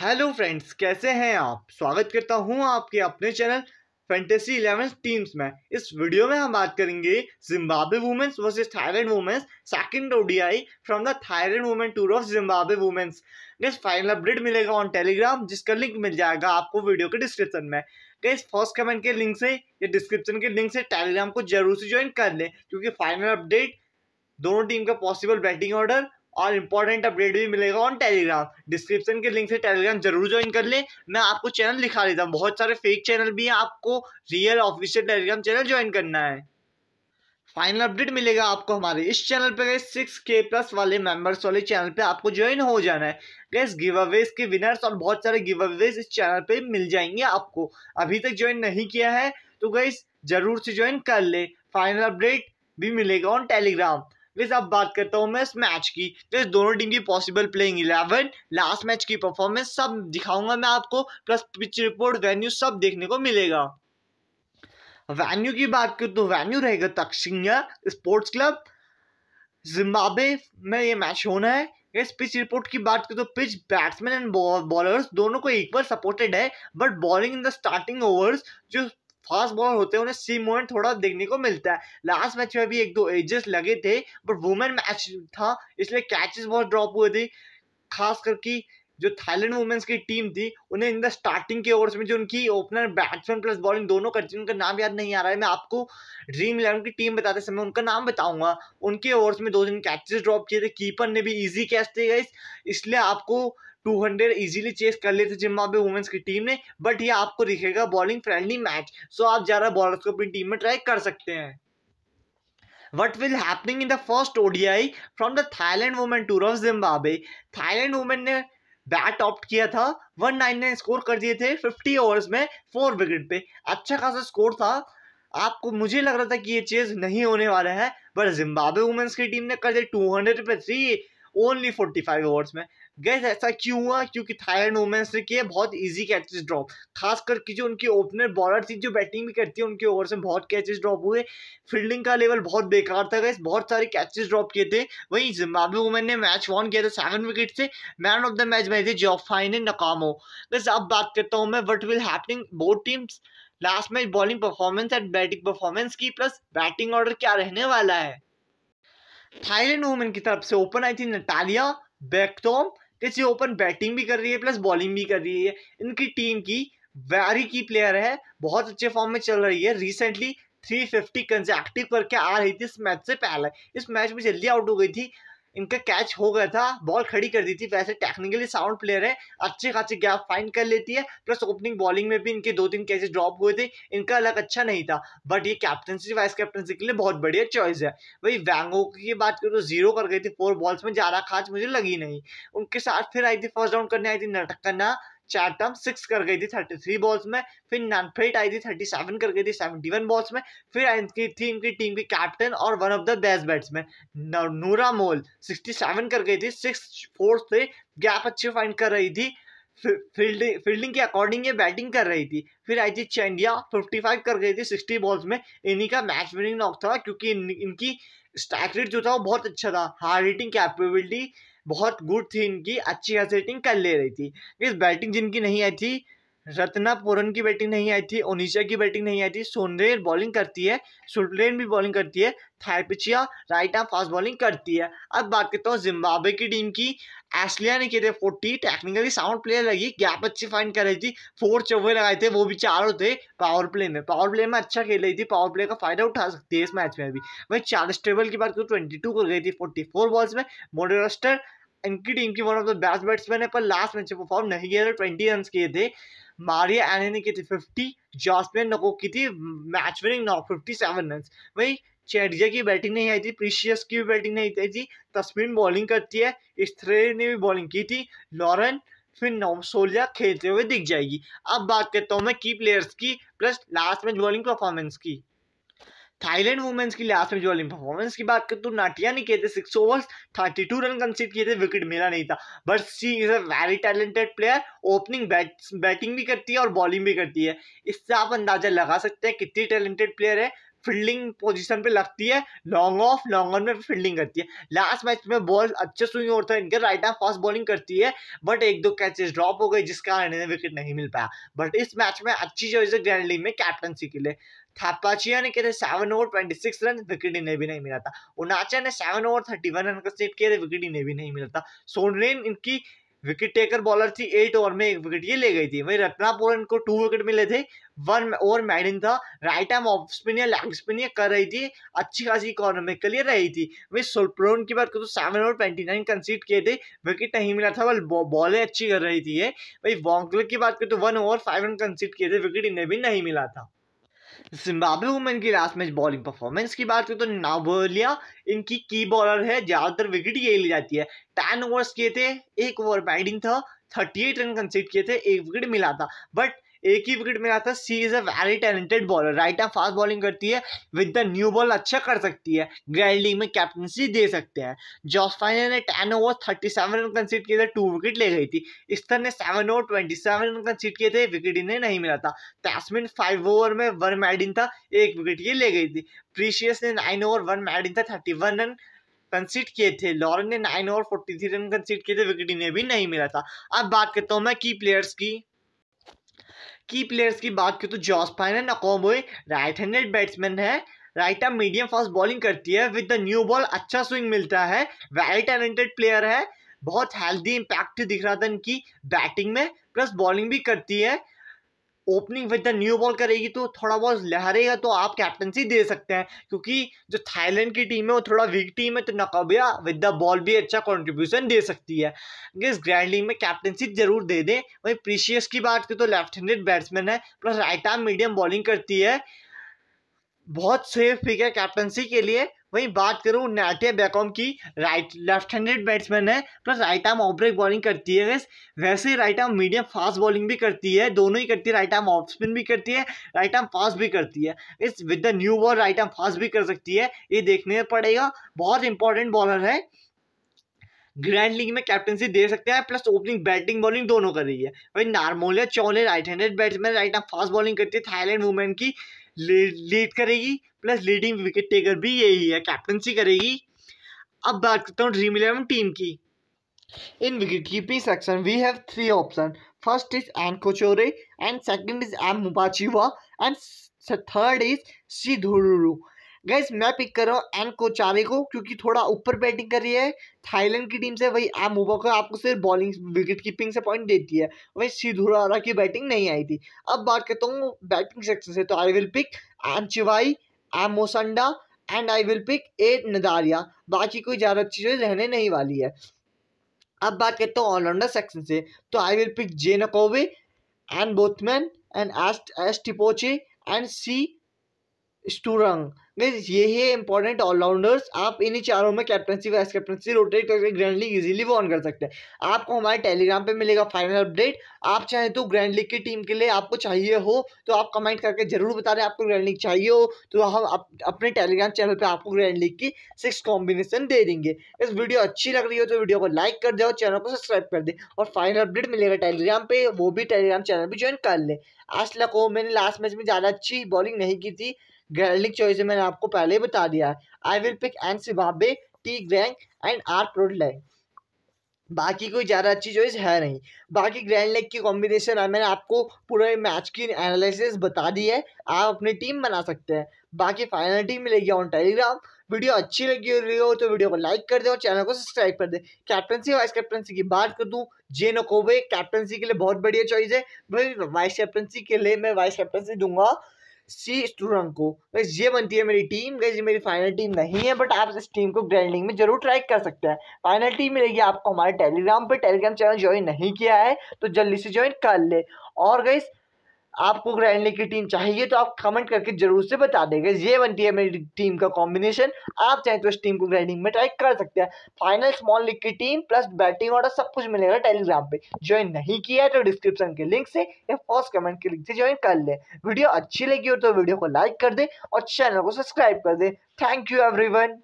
Hello friends कैसे हैं आप स्वागत करता हूं आपके अपने चैनल फैंटेसी इलेवन टीम्स में इस वीडियो में हम बात करेंगे Zimbabwe women's versus Thailand women's second ODI from the Thailand women tour of Zimbabwe women's guys final update मिलेगा ऑन टेलीग्राम जिसका लिंक मिल जाएगा आपको वीडियो के डिस्क्रिप्शन में गैस फर्स्ट कमेंट के लिंक से या डिस्क्रिप्शन के लिंक से टेलीग्राम को जरूर से ज्वाइन कर लें क्योंकि फाइनल अपडेट दोनों टीम का पॉसिबल बैटिंग ऑर्डर और इंपॉर्टेंट अपडेट भी मिलेगा ऑन टेलीग्राम डिस्क्रिप्शन के लिंक से टेलीग्राम जरूर ज्वाइन कर ले मैं आपको चैनल दिखा देता हूँ बहुत सारे फेक चैनल भी हैं आपको real official Telegram channel join करना है फाइनल अपडेट मिलेगा आपको हमारे इस चैनल पे गए सिक्स के प्लस वाले मेंबर्स वाले चैनल पे आपको ज्वाइन हो जाना है गैस गिव अवेज के विनर्स और बहुत सारे गिव अवेज इस चैनल पे मिल जाएंगे आपको अभी तक ज्वाइन नहीं किया है तो गैस जरूर से ज्वाइन कर ले फाइनल अपडेट भी मिलेगा ऑन टेलीग्राम गाइस अब बात करता हूँ मैं इस मैच की लेस तो दोनों टीम की possible playing eleven last match की परफॉर्मेंस सब दिखाऊंगा मैं आपको प्लस पिच रिपोर्ट वेन्यू सब देखने को मिलेगा वेन्यू की बात करूँ तो वेन्यू रहेगा तकसिंगा स्पोर्ट्स क्लब जिम्बाब्वे में ये मैच होना है इस पिच रिपोर्ट की बात करें तो पिच बैट्समैन एंड बॉलर्स दोनों को इक्वल सपोर्टेड है but bowling in the starting overs जो फास्ट बॉलर होते हैं उन्हें सी मोमेंट थोड़ा देखने को मिलता है लास्ट मैच में भी एक दो एजेस लगे थे बट वुमेन मैच था इसलिए कैचेस बहुत ड्रॉप हुए थे खास करके जो थाईलैंड वुमेन्स की टीम थी उन्हें इन द स्टार्टिंग के ओवर्स में जो उनकी ओपनर बैट्समैन प्लस बॉलिंग दोनों करती उनका नाम याद नहीं आ रहा है मैं आपको ड्रीम इलेवन की टीम बताते समय उनका नाम बताऊंगा उनके ओवर्स में दो तीन कैचेस ड्रॉप किए थे कीपर ने भी ईजी कैच थे गए इसलिए आपको टू हंड्रेड इजीली चेस कर लेते जिम्बाबे वुमेंस की टीम ने बट ये आपको दिखेगा बॉलिंग फ्रेंडली मैच सो आप ज़्यादा बॉलर्स को अपनी टीम में ट्राई कर सकते हैं what will happening in the first ODI from the Thailand women tour of Zimbabwe. Thailand women ने बैट ऑप्ट किया था 199 स्कोर कर दिए थे 50 ओवर्स में फोर विकेट पे अच्छा खासा स्कोर था आपको मुझे लग रहा था कि ये चेज नहीं होने वाला है बट जिम्बाब्वे वुमेन्स की टीम ने कर दिया 200 पे थ्री ओनली 45 ओवर्स में गैस ऐसा क्यों हुआ क्योंकि थाईलैंड वुमेंस ने किए बहुत इजी कैचेस ड्रॉप खासकर करके जो उनकी ओपनर बॉलर थी जो बैटिंग भी करती है उनके ओवर से बहुत कैचेस ड्रॉप हुए फील्डिंग का लेवल बहुत बेकार था गैस बहुत सारे कैचेस ड्रॉप किए थे वहीं जिम्बाबे वुमेन ने मैच वॉन किया था सेवन विकेट से मैन ऑफ द मैच में थे जॉफाइन ने नकामो बस अब बात करता हूँ मैं what will happening both teams last match bowling performance and batting performance की प्लस बैटिंग ऑर्डर क्या रहने वाला है थाईलैंड वुमेन की तरफ से ओपन आई थी नटालिया बैकटॉम इस ओपन बैटिंग भी कर रही है प्लस बॉलिंग भी कर रही है इनकी टीम की वेरी की प्लेयर है बहुत अच्छे फॉर्म में चल रही है रिसेंटली 350 फिफ्टी कंजेक्टिव करके आ रही थी इस मैच से पहले इस मैच में जल्दी आउट हो गई थी इनका कैच हो गया था बॉल खड़ी कर दी थी वैसे टेक्निकली साउंड प्लेयर है अच्छे खासे गैप फाइंड कर लेती है प्लस ओपनिंग बॉलिंग में भी इनके दो तीन कैचेस ड्रॉप हुए थे इनका अलग अच्छा नहीं था बट ये कैप्टनसी वाइस कैप्टनसी के लिए बहुत बढ़िया चॉइस है वही वैंगो की बात करूँ तो जीरो कर गई थी फोर बॉल्स में ज़्यादा खास मुझे लगी नहीं उनके साथ फिर आई थी फर्स्ट राउंड करने आई थी नटकना चार टर्म सिक्स कर गई थी थर्टी थ्री बॉल्स में फिर नानफेट आई थी थर्टी सेवन कर गई थी सेवेंटी वन बॉल्स में फिर इनकी थी इनकी टीम की कैप्टन और one of the best batsman Naruemol sixty seven कर गई थी सिक्स फोर्थ से गैप अच्छी फाइंड कर रही थी फील्डिंग फील्डिंग के अकॉर्डिंग ये बैटिंग कर रही थी फिर आई थी चेंडिया फाइव कर गई थी सिक्सटी बॉल्स में इन्हीं का मैच विनिंग नॉक था क्योंकि इन, इनकी स्टैक रेट जो था वो बहुत अच्छा था हार्ड हिटिंग कैपेबिलिटी बहुत गुड थी इनकी अच्छी खासी रेटिंग कर ले रही थी इस बैटिंग जिनकी नहीं आई थी रत्ना पोरन की बैटिंग नहीं आई थी ओनिशा की बैटिंग नहीं आई थी सोनरेन बॉलिंग करती है सुलरेन भी बॉलिंग करती है Thipatcha right arm fast bowling करती है अब बात करता हूँ जिम्बाब्वे की टीम की एस्लिया ने किए थे फोर्टी टेक्निकली साउंड प्लेयर लगी गैप अच्छी फाइन कर रही थी फोर चौवे लगाए थे वो भी चारों थे पावर प्ले में पावर प्ले में अच्छा खेल रही थी पावर प्ले का फायदा उठा सकती है इस मैच में भी वही चार्ल्स टेबल की बात करूँ ट्वेंटी टू कर गई थी फोर्टी फोर बॉल्स में मोडेस्टर इनकी टीम की one of the best batsman है पर लास्ट मैच में परफॉर्म नहीं किया ट्वेंटी रन किए थे मारिया एने ने की थी फिफ्टी जॉसमिन नको की थी मैच विनिंग नौ फिफ्टी सेवन रन वही चैटिया की बैटिंग नहीं आई थी प्रीशियस की भी बैटिंग नहीं आई थी तस्मिन बॉलिंग करती है इस्थ्रे ने भी बॉलिंग की थी लॉरेन फिर नौ सोलिया खेलते हुए दिख जाएगी अब बात करता हूँ मैं की प्लेयर्स की plus last match bowling performance की थाईलैंड वुमेन्स की लास्ट में जो परफॉर्मेंस की बात करें तो नाटिया ने किए थे six overs thirty two run concede किए थे विकेट मिला नहीं था but she is a very talented player opening bat batting भी करती है और बॉलिंग भी करती है इससे आप अंदाजा लगा सकते हैं कितनी टैलेंटेड प्लेयर है फील्डिंग पोजीशन पे लगती है लॉन्ग ऑफ लॉन्ग ऑन में फील्डिंग करती है लास्ट मैच में बॉल अच्छे स्विंग होता है इनके राइट आर्म फास्ट बॉलिंग करती है बट एक दो कैचेस ड्रॉप हो गए जिस कारण इन्हें विकेट नहीं मिल पाया बट इस मैच में अच्छी चॉइस है ग्रैंड लीग में कैप्टनसी के लिए थापाचिया ने किए थे seven over twenty six run wicket इन्हें भी नहीं मिला था उनाचा ने seven over thirty one run का सेट किए थे विकेट इन्हें भी नहीं मिला था सोनरेन इनकी विकेट टेकर बॉलर थी एट ओवर में एक विकेट ये ले गई थी वही रत्नापुरन को टू विकेट मिले थे वन ओवर मैडिन था राइट आर्म ऑफ स्पिन या लेग स्पिन या कर रही थी अच्छी खासी इकोनॉमिक के लिए रही थी वही सुलप्रोन की बात करूँ तो seven over twenty nine concede किए थे विकेट नहीं मिला था बल बॉलें अच्छी कर रही थी भाई वॉन्कले की बात करूँ तो one over five run concede किए थे विकेट इन्हें भी नहीं मिला था जिम्बाब्वे वुमेन की लास्ट मैच बॉलिंग परफॉर्मेंस की बात करें तो नावोलिया इनकी की बॉलर है ज़्यादातर विकेट ये ली जाती है टेन ओवर्स किए थे एक ओवर बैटिंग था थर्टी एट रन कंसीड किए थे एक विकेट मिला था बट एक ही विकेट मिला था she is a very talented bowler right arm fast bowling करती है विद द न्यू बॉल अच्छा कर सकती है ग्रैंड लीग में कैप्टनसी दे सकते हैं जॉसफाइन ने ten over thirty seven run concede किए थे टू विकेट ले गई थी इस्तर ने seven over twenty seven run concede किए थे विकेट इन्हें नहीं मिला था तैसमिन फाइव ओवर में वन मैडिन था एक विकेट ये ले गई थी प्रीशियस ने नाइन ओवर वन मैडिन था थर्टी वन रन कंसीड किए थे लॉरेन ने nine over forty three run concede किए थे विकेट इन्हें भी नहीं मिला था अब बात करता हूँ मैं की प्लेयर्स की की प्लेयर्स की बात करें तो जॉस फाइनन अकोमोए राइट हैंडेड बैट्समैन है right arm medium fast bowling करती है विद द न्यू बॉल अच्छा स्विंग मिलता है वेरी टैलेंटेड प्लेयर है बहुत हेल्दी इम्पैक्ट दिख रहा था इनकी बैटिंग में प्लस बॉलिंग भी करती है opening with the new ball करेगी तो थोड़ा बहुत लहरेगा तो आप कैप्टनसी दे सकते हैं क्योंकि जो थाईलैंड की टीम है वो थोड़ा वीक टीम है तो नकबिया विद द बॉल भी अच्छा कंट्रीब्यूशन दे सकती है इस ग्रैंड लीग में कैप्टनसी जरूर दे दें वहीं प्रीशियस की बात करें तो लेफ्ट हैंडेड बैट्समैन है plus right arm medium bowling करती है बहुत सेफ पिक है कैप्टनसी के लिए वहीं बात करूँ नाटे बैकॉम की राइट लेफ्ट हैंडेड बैट्समैन है plus right arm off break bowling करती है वैसे ही right arm medium fast bowling भी करती है दोनों ही करती है राइट आर्म ऑफ स्पिन भी करती है राइट आर्म फास्ट भी करती है इस with the new ball right arm fast भी कर सकती है ये देखने पड़ेगा बहुत इंपॉर्टेंट बॉलर है ग्रैंड लीग में कैप्टनसी दे सकते हैं प्लस ओपनिंग बैटिंग बॉलिंग दोनों कर रही है वही नार्मोलिया चौले right handed batsman right arm fast bowling करती है थाईलैंड वुमेन की लीड करेगी प्लस लीडिंग विकेट टेकर भी यही है कैप्टनसी करेगी अब बात करता हूँ ड्रीम इलेवन टीम की in wicket keeping section we have three option first is N कोचोरे एंड सेकंड इज एन मुबाचिवा एंड थर्ड इज सी धुरुरू गैस मैं पिक कर रहा हूँ एन कोचावे को क्योंकि थोड़ा ऊपर बैटिंग कर रही है थाईलैंड की टीम से वही आप मोबाको आपको सिर्फ बॉलिंग विकेट कीपिंग से पॉइंट देती है वही सिधुरारा की बैटिंग नहीं आई थी अब बात करता हूँ बैटिंग सेक्शन से तो आई विल पिक एम चिवाई एम मोसंडा and I will pick A नदारिया बाकी कोई ज़्यादा अच्छी चीज रहने नहीं वाली है अब बात करता हूँ ऑलराउंडर सेक्शन से तो आई विल पिक जे नकोवे एंड बोथमैन एंड एस एस टिपोचे एंड सी स्टूरंग ये है इंपॉर्टेंट ऑलराउंडर्स आप इन्हीं चारों में कैप्टनसी वाइस कैप्टनसी रोटेट करके ग्रैंड लीग इजीली ऑन कर सकते हैं आपको हमारे टेलीग्राम पे मिलेगा फाइनल अपडेट आप चाहें तो ग्रैंड लीग की टीम के लिए आपको चाहिए हो तो आप कमेंट करके जरूर बता रहे आपको ग्रैंड लीग चाहिए हो तो हम अप, अपने टेलीग्राम चैनल पर आपको ग्रैंड लीग की सिक्स कॉम्बिनेशन दे देंगे इस वीडियो अच्छी लग रही हो तो वीडियो को लाइक कर दें और चैनल को सब्सक्राइब कर दे और फाइनल अपडेट मिलेगा टेलीग्राम पर वो भी टेलीग्राम चैनल भी ज्वाइन कर लें आज लको मैंने लास्ट मैच में ज़्यादा अच्छी बॉलिंग नहीं की थी गर्लिक चॉइस मैंने आपको पहले बता दिया है आई विल पिक एन सिबाबे टी ग्रैंक एंड आर प्रोडलैंड बाकी कोई ज़्यादा अच्छी चॉइस है नहीं बाकी ग्रैंड लेग की कॉम्बिनेशन है मैंने आपको पूरे मैच की एनालिसिस बता दी है आप अपनी टीम बना सकते हैं बाकी फाइनल टीम मिलेगी ऑन टेलीग्राम वीडियो अच्छी लगी हो रही हो तो वीडियो को लाइक कर दे और चैनल को सब्सक्राइब कर दे कैप्टनसी वाइस कैप्टनसी की बात कर दूँ जे नकोबे कैप्टनसी के लिए बहुत बढ़िया चॉइस है भाई वाइस कैप्टनसी के लिए मैं वाइस कैप्टनसी दूंगा सी स्टूडेंट को गैस ये बनती है मेरी टीम गैस ये मेरी फाइनल टीम नहीं है बट आप इस टीम को ग्रैंडिंग में जरूर ट्राई कर सकते हैं फाइनल टीम मिलेगी आपको हमारे टेलीग्राम पर टेलीग्राम चैनल ज्वाइन नहीं किया है तो जल्दी से ज्वाइन कर ले और गैस आपको ग्रैंडली की टीम चाहिए तो आप कमेंट करके जरूर से बता देंगे ये बनती है मेरी टीम का कॉम्बिनेशन आप चाहें तो इस टीम को ग्राइंडिंग में ट्राई कर सकते हैं फाइनल स्मॉल लीग की टीम प्लस बैटिंग ऑर्डर सब कुछ मिलेगा टेलीग्राम पे ज्वाइन नहीं किया है तो डिस्क्रिप्शन के लिंक से या फर्स्ट कमेंट के लिंक से ज्वाइन कर लें वीडियो अच्छी लगी हो तो वीडियो को लाइक कर दे और चैनल को सब्सक्राइब कर दें थैंक यू एवरीवन